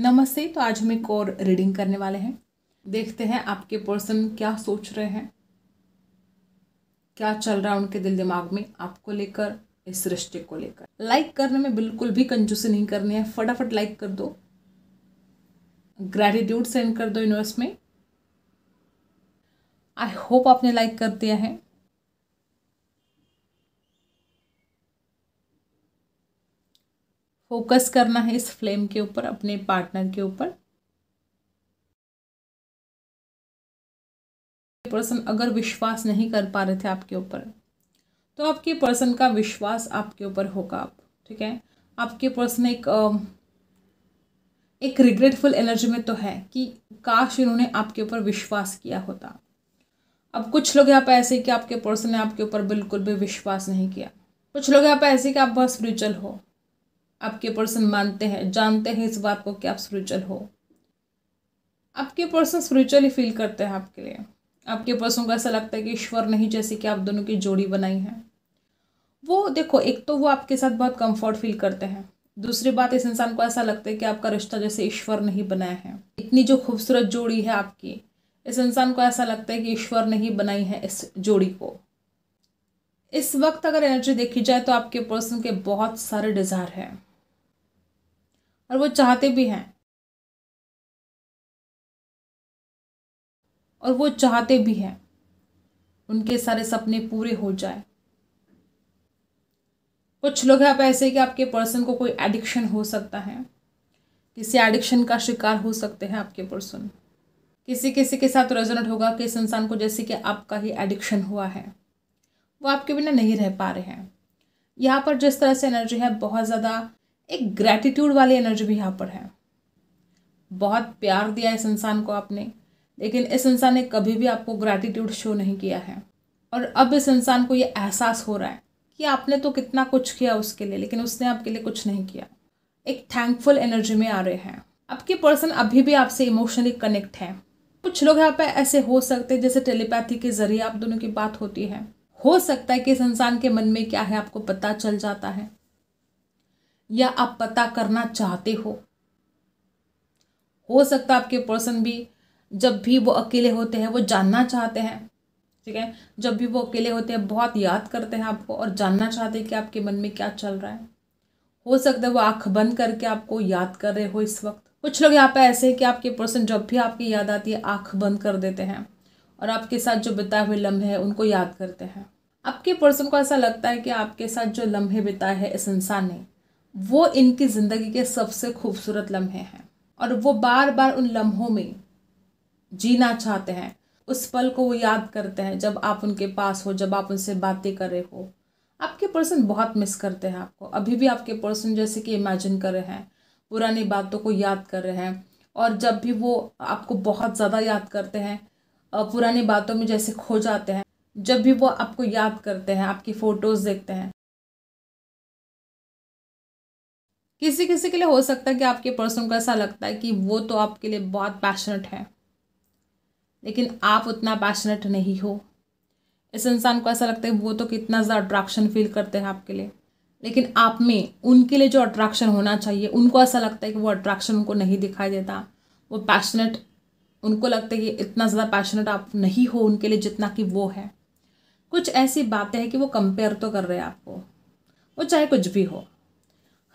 नमस्ते तो आज हम एक और रीडिंग करने वाले हैं देखते हैं आपके पर्सन क्या सोच रहे हैं क्या चल रहा है उनके दिल दिमाग में आपको लेकर इस रिश्ते को लेकर लाइक करने में बिल्कुल भी कंजूसी नहीं करनी है फटाफट लाइक कर दो ग्रेटिट्यूड सेंड कर दो यूनिवर्स में आई होप आपने लाइक कर दिया है फोकस करना है इस फ्लेम के ऊपर अपने पार्टनर के ऊपर पर्सन अगर विश्वास नहीं कर पा रहे थे आपके ऊपर तो आपके पर्सन का विश्वास आपके ऊपर होगा आप ठीक है आपके पर्सन एक एक रिग्रेटफुल एनर्जी में तो है कि काश इन्होंने आपके ऊपर विश्वास किया होता अब कुछ लोग यहाँ पे ऐसे कि आपके पर्सन ने आपके ऊपर बिल्कुल भी विश्वास नहीं किया कुछ लोग यहाँ पे ऐसे कि आप बहुत स्पिरिचुअल हो आपके पर्सन मानते हैं जानते हैं इस बात को कि आप स्परिचुअल हो आपके पर्सन स्परिचुअली फील करते हैं आपके लिए आपके पर्सन को ऐसा लगता है कि ईश्वर नहीं जैसे कि आप दोनों की जोड़ी बनाई है वो देखो एक तो वो आपके साथ बहुत कंफर्ट फील करते हैं दूसरी बात इस इंसान को ऐसा लगता है कि आपका रिश्ता जैसे ईश्वर नहीं बनाया है इतनी जो खूबसूरत जोड़ी है आपकी इस इंसान को ऐसा लगता है कि ईश्वर नहीं बनाई है इस जोड़ी को इस वक्त अगर एनर्जी देखी जाए तो आपके पर्सन के बहुत सारे डिज़ायर हैं और वो चाहते भी हैं और वो चाहते भी हैं उनके सारे सपने पूरे हो जाए कुछ लोग आप ऐसे कि आपके पर्सन को कोई एडिक्शन हो सकता है किसी एडिक्शन का शिकार हो सकते हैं आपके पर्सन किसी किसी के साथ रेजोनेट होगा कि इस इंसान को जैसे कि आपका ही एडिक्शन हुआ है वो आपके बिना नहीं रह पा रहे हैं यहाँ पर जिस तरह से एनर्जी है बहुत ज़्यादा एक ग्रैटिट्यूड वाली एनर्जी भी यहाँ पर है बहुत प्यार दिया इस इंसान को आपने लेकिन इस इंसान ने कभी भी आपको ग्रैटिट्यूड शो नहीं किया है और अब इस इंसान को ये एहसास हो रहा है कि आपने तो कितना कुछ किया उसके लिए लेकिन उसने आपके लिए कुछ नहीं किया एक थैंकफुल एनर्जी में आ रहे हैं आपके पर्सन अभी भी आपसे इमोशनली कनेक्ट है कुछ लोग यहाँ पे ऐसे हो सकते हैं जैसे टेलीपैथी के जरिए आप दोनों की बात होती है हो सकता है कि इस इंसान के मन में क्या है आपको पता चल जाता है या आप पता करना चाहते हो हो सकता है आपके पर्सन भी जब भी वो अकेले होते हैं वो जानना चाहते हैं ठीक है जब भी वो अकेले होते हैं बहुत याद करते हैं आपको और जानना चाहते हैं कि आपके मन में क्या चल रहा है हो सकता है वो आंख बंद करके आपको याद कर रहे हो इस वक्त कुछ लोग यहाँ पे ऐसे हैं कि आपके पर्सन जब भी आपकी याद आती है आंख बंद कर देते हैं और आपके साथ जो बिताए हुए लम्हे हैं उनको याद करते हैं आपके पर्सन को ऐसा लगता है कि आपके साथ जो लम्हे बिताए हैं इस इंसान ने वो इनकी ज़िंदगी के सबसे खूबसूरत लम्हे हैं और वो बार बार उन लम्हों में जीना चाहते हैं उस पल को वो याद करते हैं जब आप उनके पास हो जब आप उनसे बातें कर रहे हो आपके पर्सन बहुत मिस करते हैं आपको अभी भी आपके पर्सन जैसे कि इमेजिन कर रहे हैं पुरानी बातों को याद कर रहे हैं और जब भी वो आपको बहुत ज़्यादा याद करते हैं पुरानी बातों में जैसे खो जाते हैं जब भी वो आपको याद करते हैं आपकी फ़ोटोज़ देखते हैं किसी किसी के लिए हो सकता है कि आपके पर्सन को ऐसा लगता है कि वो तो आपके लिए बहुत पैशनेट है लेकिन आप उतना पैशनेट नहीं हो इस इंसान को ऐसा लगता है वो तो कितना ज़्यादा अट्रैक्शन फील करते हैं आपके लिए लेकिन आप में उनके लिए जो अट्रैक्शन होना चाहिए उनको ऐसा लगता है कि वो अट्रैक्शन उनको नहीं दिखाई देता वो पैशनेट उनको लगता है कि इतना ज़्यादा पैशनेट आप नहीं हो उनके लिए जितना कि वो है कुछ ऐसी बातें हैं कि वो कंपेयर तो कर रहे हैं आपको वो चाहे कुछ भी हो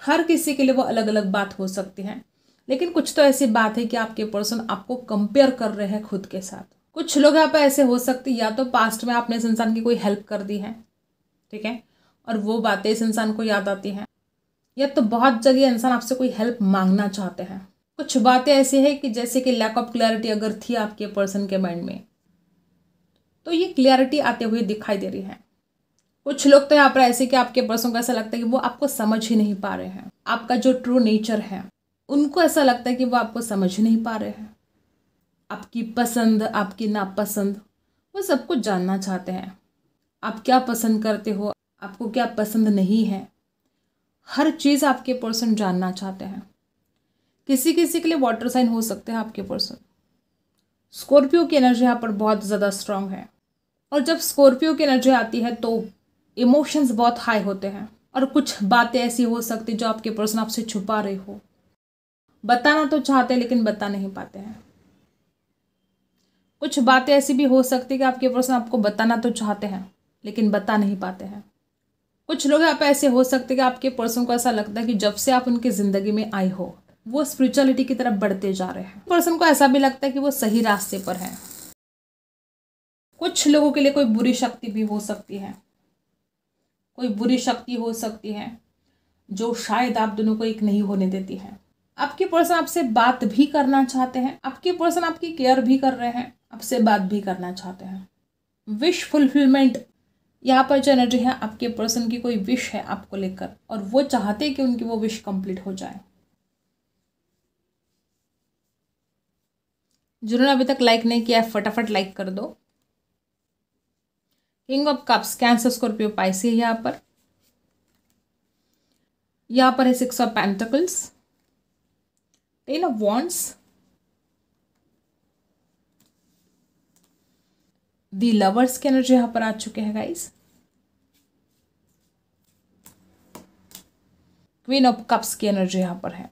हर किसी के लिए वो अलग अलग बात हो सकती है लेकिन कुछ तो ऐसी बात है कि आपके पर्सन आपको कंपेयर कर रहे हैं खुद के साथ कुछ लोग यहाँ पर ऐसे हो सकते या तो पास्ट में आपने इस इंसान की कोई हेल्प कर दी है ठीक है और वो बातें इस इंसान को याद आती हैं या तो बहुत जगह इंसान आपसे कोई हेल्प मांगना चाहते हैं कुछ बातें ऐसी है कि जैसे कि लैक ऑफ क्लैरिटी अगर थी आपके पर्सन के माइंड में तो ये क्लियरिटी आते हुए दिखाई दे रही है कुछ लोग तो यहाँ पर ऐसे कि आपके पर्सन को ऐसा लगता है कि वो आपको समझ ही नहीं पा रहे हैं आपका जो ट्रू नेचर है उनको ऐसा लगता है कि वो आपको समझ ही नहीं पा रहे हैं आपकी पसंद आपकी नापसंद वो सब कुछ जानना चाहते हैं आप क्या पसंद करते हो आपको क्या पसंद नहीं है हर चीज़ आपके पर्सन जानना चाहते हैं किसी किसी के लिए वाटर साइन हो सकते हैं आपके पर्सन स्कॉर्पियो की एनर्जी यहाँ पर बहुत ज़्यादा स्ट्रांग है और जब स्कॉर्पियो की एनर्जी आती है तो इमोशंस बहुत हाई होते हैं और कुछ बातें ऐसी हो सकती जो आपके पर्सन आपसे छुपा रहे हो बताना तो चाहते हैं लेकिन बता नहीं पाते हैं कुछ बातें ऐसी भी हो सकती कि आपके पर्सन आपको बताना तो चाहते हैं लेकिन बता नहीं पाते हैं कुछ लोग आप ऐसे हो सकते कि आपके पर्सन को ऐसा लगता है कि जब से आप उनकी ज़िंदगी में आई हो वो स्पिरिचुअलिटी की तरफ बढ़ते जा रहे हैं पर्सन को ऐसा भी लगता है कि वो सही रास्ते पर हैं कुछ लोगों के लिए कोई बुरी शक्ति भी हो सकती है कोई बुरी शक्ति हो सकती है जो शायद आप दोनों को एक नहीं होने देती है आपके पर्सन आपसे बात भी करना चाहते हैं आपके पर्सन आपकी केयर भी कर रहे हैं आपसे बात भी करना चाहते हैं विश फुलफिलमेंट यहाँ पर जो एनर्जी है आपके पर्सन की कोई विश है आपको लेकर और वो चाहते हैं कि उनकी वो विश कंप्लीट हो जाए जिन्होंने अभी तक लाइक नहीं किया फटाफट लाइक कर दो king of cups cancer scorpio pisces है यहाँ पर यहाँ पर है six of pentacles ten of wands the lovers के एनर्जी यहाँ पर आ चुके हैं गाइस क्वीन ऑफ कप्स की एनर्जी यहाँ पर है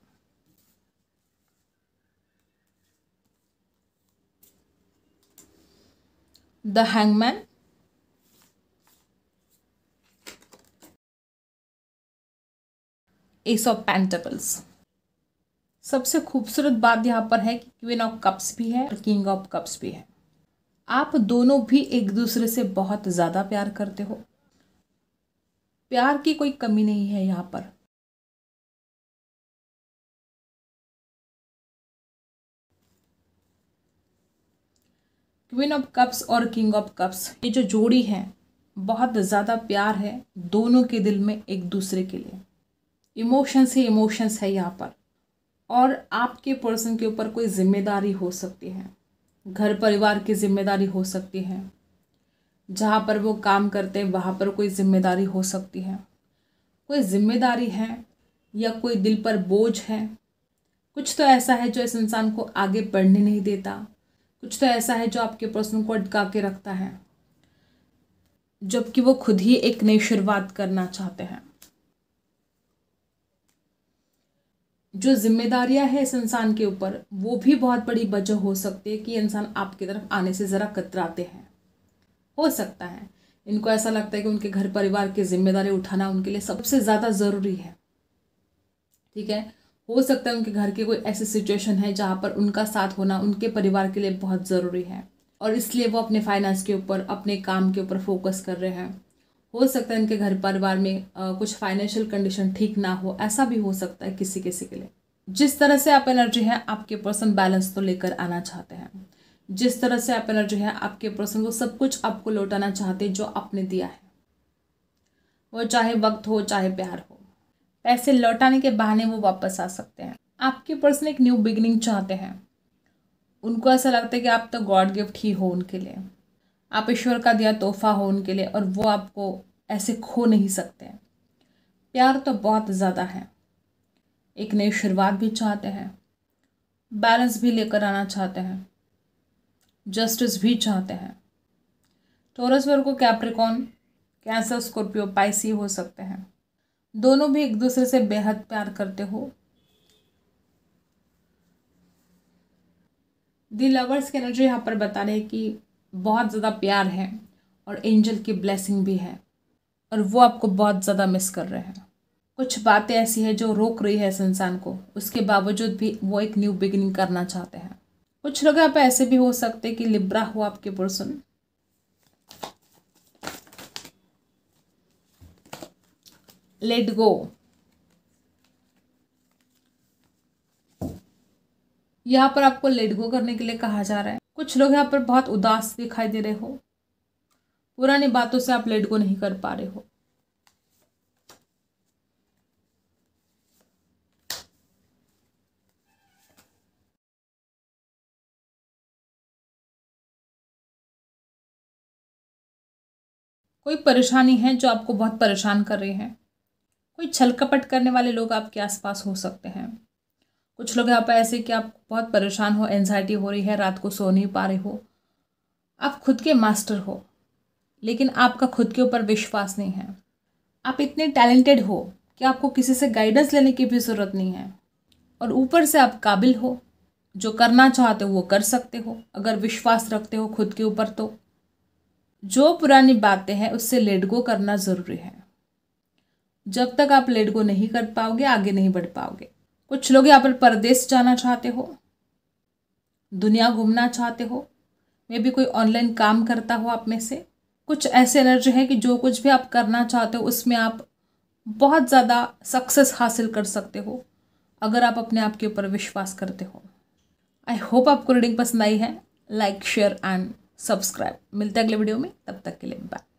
the hangman ace of pentacles सबसे खूबसूरत बात यहाँ पर है कि क्वीन ऑफ कप्स भी है और किंग ऑफ कप्स भी है आप दोनों भी एक दूसरे से बहुत ज़्यादा प्यार करते हो प्यार की कोई कमी नहीं है यहाँ पर क्वीन ऑफ कप्स और किंग ऑफ कप्स ये जो जोड़ी है बहुत ज़्यादा प्यार है दोनों के दिल में एक दूसरे के लिए इमोशंस ही इमोशंस है यहाँ पर और आपके पर्सन के ऊपर कोई जिम्मेदारी हो सकती है घर परिवार की जिम्मेदारी हो सकती है जहाँ पर वो काम करते हैं वहाँ पर कोई जिम्मेदारी हो सकती है कोई जिम्मेदारी है या कोई दिल पर बोझ है कुछ तो ऐसा है जो इस इंसान को आगे बढ़ने नहीं देता कुछ तो ऐसा है जो आपके पर्सन को अटका के रखता है जबकि वो खुद ही एक नई शुरुआत करना चाहते हैं जो जिम्मेदारियां है इस इंसान के ऊपर वो भी बहुत बड़ी वजह हो सकती है कि इंसान आपकी तरफ आने से ज़रा कतराते हैं हो सकता है इनको ऐसा लगता है कि उनके घर परिवार की जिम्मेदारी उठाना उनके लिए सबसे ज़्यादा ज़रूरी है ठीक है हो सकता है उनके घर की कोई ऐसी सिचुएशन है जहाँ पर उनका साथ होना उनके परिवार के लिए बहुत ज़रूरी है और इसलिए वो अपने फाइनेंस के ऊपर अपने काम के ऊपर फोकस कर रहे हैं हो सकता है इनके घर परिवार में आ, कुछ फाइनेंशियल कंडीशन ठीक ना हो ऐसा भी हो सकता है किसी किसी के लिए जिस तरह से आप एनर्जी है आपके पर्सन बैलेंस तो लेकर आना चाहते हैं जिस तरह से आप एनर्जी है आपके पर्सन को सब कुछ आपको लौटाना चाहते जो आपने दिया है वो चाहे वक्त हो चाहे प्यार हो पैसे लौटाने के बहाने वो वापस आ सकते हैं आपके पर्सन एक न्यू बिगनिंग चाहते हैं उनको ऐसा लगता है कि आप तो गॉड गिफ्ट ही हो उनके लिए आप ईश्वर का दिया तोहफा हो उनके लिए और वो आपको ऐसे खो नहीं सकते हैं प्यार तो बहुत ज़्यादा है एक नई शुरुआत भी चाहते हैं बैलेंस भी लेकर आना चाहते हैं जस्टिस भी चाहते हैं टोरस वर्ग को कैप्रिकॉन कैंसर स्कॉर्पियो पाइसी हो सकते हैं दोनों भी एक दूसरे से बेहद प्यार करते हो दी लवर्स की एनर्जी यहाँ पर बता रहे कि बहुत ज़्यादा प्यार है और एंजल की ब्लेसिंग भी है और वो आपको बहुत ज़्यादा मिस कर रहे हैं कुछ बातें ऐसी है जो रोक रही है इस इंसान को उसके बावजूद भी वो एक न्यू बिगिनिंग करना चाहते हैं कुछ लोग आप ऐसे भी हो सकते कि लिब्रा हो आपके पर्सन लेट गो यहाँ पर आपको लेट गो करने के लिए कहा जा रहा है कुछ लोग यहाँ पर बहुत उदास दिखाई दे रहे हो पुरानी बातों से आप लेट को नहीं कर पा रहे हो कोई परेशानी है जो आपको बहुत परेशान कर रहे हैं कोई छल कपट करने वाले लोग आपके आसपास हो सकते हैं कुछ लोग यहाँ पर ऐसे कि आप बहुत परेशान हो एनजाइटी हो रही है रात को सो नहीं पा रहे हो आप खुद के मास्टर हो लेकिन आपका खुद के ऊपर विश्वास नहीं है आप इतने टैलेंटेड हो कि आपको किसी से गाइडेंस लेने की भी ज़रूरत नहीं है और ऊपर से आप काबिल हो जो करना चाहते हो वो कर सकते हो अगर विश्वास रखते हो खुद के ऊपर तो जो पुरानी बातें हैं उससे लेट गो करना ज़रूरी है जब तक आप लेट गो नहीं कर पाओगे आगे नहीं बढ़ पाओगे कुछ लोग यहाँ पर परदेश जाना चाहते हो दुनिया घूमना चाहते हो मे भी कोई ऑनलाइन काम करता हो आप में से कुछ ऐसे एनर्जी है कि जो कुछ भी आप करना चाहते हो उसमें आप बहुत ज़्यादा सक्सेस हासिल कर सकते हो अगर आप अपने आप के ऊपर विश्वास करते हो आई होप आपको रीडिंग पसंद आई है लाइक शेयर एंड सब्सक्राइब मिलते हैं अगले वीडियो में तब तक के लिए बाय